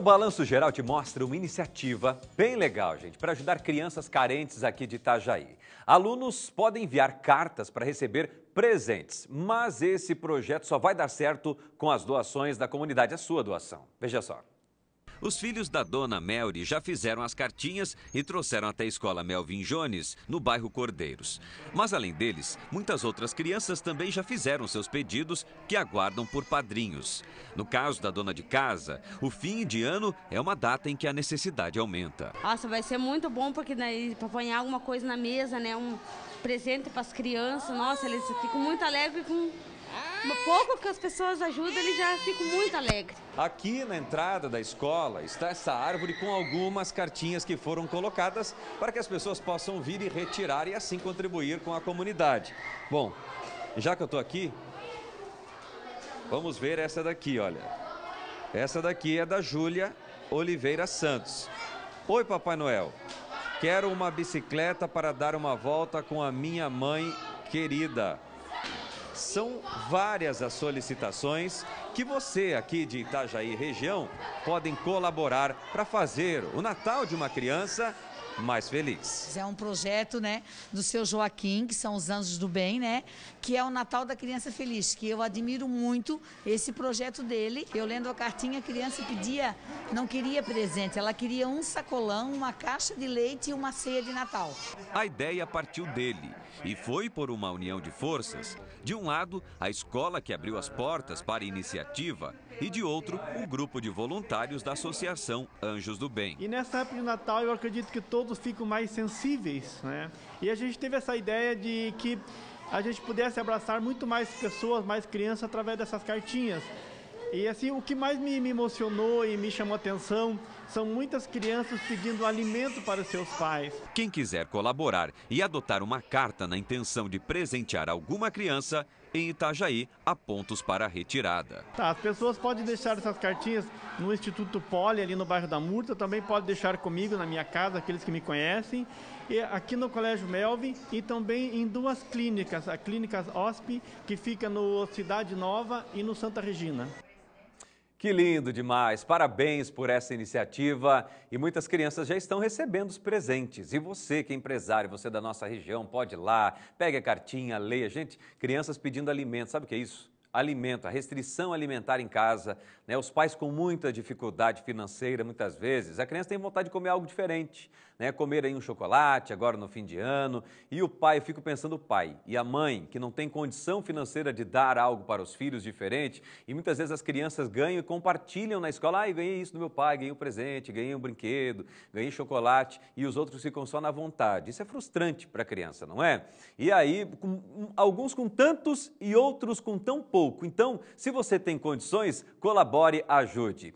o Balanço Geral te mostra uma iniciativa bem legal, gente, para ajudar crianças carentes aqui de Itajaí. Alunos podem enviar cartas para receber presentes, mas esse projeto só vai dar certo com as doações da comunidade, a é sua doação. Veja só. Os filhos da dona Melry já fizeram as cartinhas e trouxeram até a escola Melvin Jones, no bairro Cordeiros. Mas além deles, muitas outras crianças também já fizeram seus pedidos que aguardam por padrinhos. No caso da dona de casa, o fim de ano é uma data em que a necessidade aumenta. Nossa, vai ser muito bom porque né, para apanhar alguma coisa na mesa, né, um presente para as crianças. Nossa, eles ficam muito alegres com pouco que as pessoas ajudam, ele já fica muito alegre. Aqui na entrada da escola está essa árvore com algumas cartinhas que foram colocadas para que as pessoas possam vir e retirar e assim contribuir com a comunidade. Bom, já que eu estou aqui, vamos ver essa daqui, olha. Essa daqui é da Júlia Oliveira Santos. Oi, Papai Noel. Quero uma bicicleta para dar uma volta com a minha mãe querida. São várias as solicitações que você aqui de Itajaí região podem colaborar para fazer o Natal de uma criança mais feliz. É um projeto, né, do seu Joaquim, que são os Anjos do Bem, né, que é o Natal da Criança Feliz, que eu admiro muito esse projeto dele. Eu lendo a cartinha, a criança pedia, não queria presente, ela queria um sacolão, uma caixa de leite e uma ceia de Natal. A ideia partiu dele e foi por uma união de forças. De um lado, a escola que abriu as portas para a iniciativa e de outro, o um grupo de voluntários da Associação Anjos do Bem. E nessa época de Natal, eu acredito que todos todos ficam mais sensíveis, né? E a gente teve essa ideia de que a gente pudesse abraçar muito mais pessoas, mais crianças através dessas cartinhas. E assim, o que mais me, me emocionou e me chamou a atenção são muitas crianças pedindo alimento para seus pais. Quem quiser colaborar e adotar uma carta na intenção de presentear alguma criança, em Itajaí, há pontos para retirada. Tá, as pessoas podem deixar essas cartinhas no Instituto Poli, ali no bairro da Murta, também pode deixar comigo na minha casa, aqueles que me conhecem, e aqui no Colégio Melvin e também em duas clínicas, a Clínicas OSP, que fica no Cidade Nova e no Santa Regina. Que lindo demais! Parabéns por essa iniciativa e muitas crianças já estão recebendo os presentes. E você que é empresário, você da nossa região, pode ir lá, pegue a cartinha, leia. Gente, crianças pedindo alimento, sabe o que é isso? alimento, a restrição alimentar em casa, né? os pais com muita dificuldade financeira, muitas vezes, a criança tem vontade de comer algo diferente, né? comer aí um chocolate agora no fim de ano, e o pai, eu fico pensando o pai e a mãe, que não tem condição financeira de dar algo para os filhos diferente, e muitas vezes as crianças ganham e compartilham na escola, ah, ganhei isso do meu pai, ganhei um presente, ganhei um brinquedo, ganhei chocolate, e os outros ficam só na vontade. Isso é frustrante para a criança, não é? E aí, com, alguns com tantos e outros com tão poucos, pouco. Então, se você tem condições, colabore, ajude.